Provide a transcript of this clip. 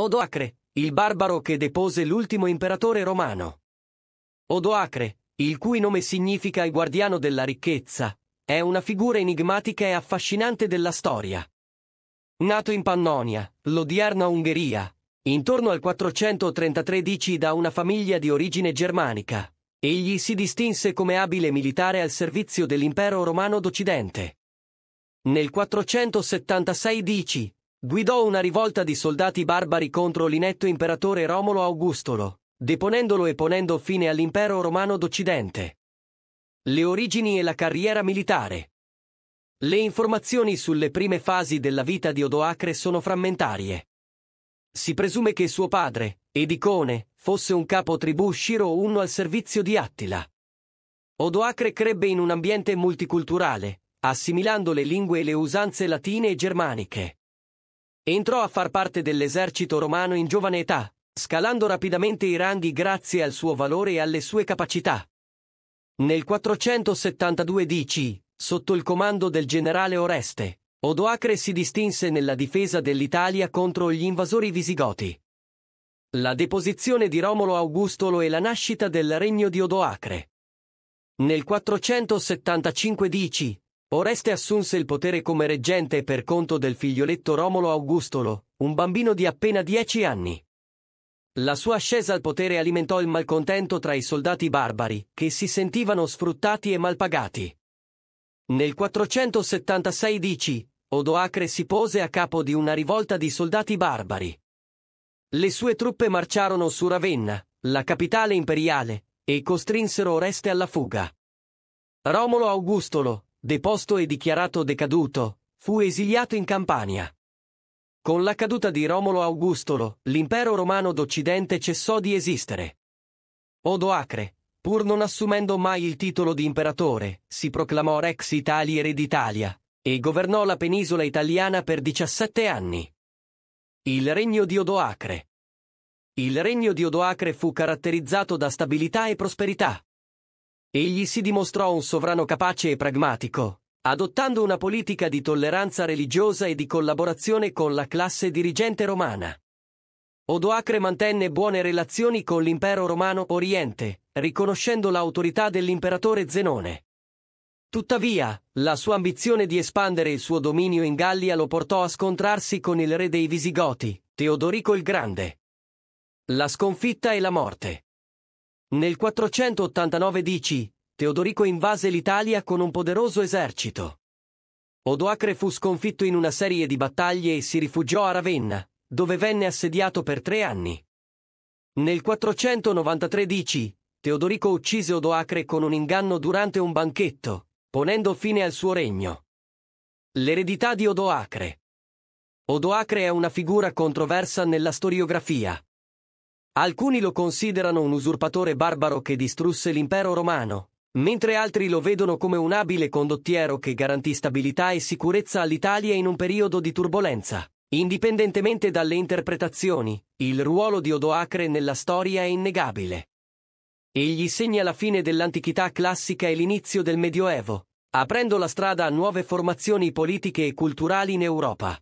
Odoacre, il barbaro che depose l'ultimo imperatore romano. Odoacre, il cui nome significa il guardiano della ricchezza, è una figura enigmatica e affascinante della storia. Nato in Pannonia, l'odierna Ungheria, intorno al 433 dici da una famiglia di origine germanica, egli si distinse come abile militare al servizio dell'impero romano d'Occidente. Nel 476 dici, guidò una rivolta di soldati barbari contro l'inetto imperatore Romolo Augustolo, deponendolo e ponendo fine all'impero romano d'Occidente. Le origini e la carriera militare. Le informazioni sulle prime fasi della vita di Odoacre sono frammentarie. Si presume che suo padre, Edicone, fosse un capo tribù sciro-unno al servizio di Attila. Odoacre crebbe in un ambiente multiculturale, assimilando le lingue e le usanze latine e germaniche. Entrò a far parte dell'esercito romano in giovane età, scalando rapidamente i ranghi grazie al suo valore e alle sue capacità. Nel 472 DC, sotto il comando del generale Oreste, Odoacre si distinse nella difesa dell'Italia contro gli invasori visigoti. La deposizione di Romolo Augustolo e la nascita del regno di Odoacre. Nel 475 DC, Oreste assunse il potere come reggente per conto del figlioletto Romolo Augustolo, un bambino di appena dieci anni. La sua ascesa al potere alimentò il malcontento tra i soldati barbari, che si sentivano sfruttati e malpagati. Nel 476 d.C., Odoacre si pose a capo di una rivolta di soldati barbari. Le sue truppe marciarono su Ravenna, la capitale imperiale, e costrinsero Oreste alla fuga. Romolo Augustolo, deposto e dichiarato decaduto, fu esiliato in Campania. Con la caduta di Romolo Augustolo, l'impero romano d'Occidente cessò di esistere. Odoacre, pur non assumendo mai il titolo di imperatore, si proclamò Rex Italiae re d'Italia e governò la penisola italiana per 17 anni. Il regno di Odoacre. Il regno di Odoacre fu caratterizzato da stabilità e prosperità. Egli si dimostrò un sovrano capace e pragmatico, adottando una politica di tolleranza religiosa e di collaborazione con la classe dirigente romana. Odoacre mantenne buone relazioni con l'impero romano Oriente, riconoscendo l'autorità dell'imperatore Zenone. Tuttavia, la sua ambizione di espandere il suo dominio in Gallia lo portò a scontrarsi con il re dei Visigoti, Teodorico il Grande. La sconfitta e la morte. Nel 489 DC, Teodorico invase l'Italia con un poderoso esercito. Odoacre fu sconfitto in una serie di battaglie e si rifugiò a Ravenna, dove venne assediato per tre anni. Nel 493 DC, Teodorico uccise Odoacre con un inganno durante un banchetto, ponendo fine al suo regno. L'eredità di Odoacre. Odoacre è una figura controversa nella storiografia, Alcuni lo considerano un usurpatore barbaro che distrusse l'impero romano, mentre altri lo vedono come un abile condottiero che garantì stabilità e sicurezza all'Italia in un periodo di turbolenza. Indipendentemente dalle interpretazioni, il ruolo di Odoacre nella storia è innegabile. Egli segna la fine dell'antichità classica e l'inizio del Medioevo, aprendo la strada a nuove formazioni politiche e culturali in Europa.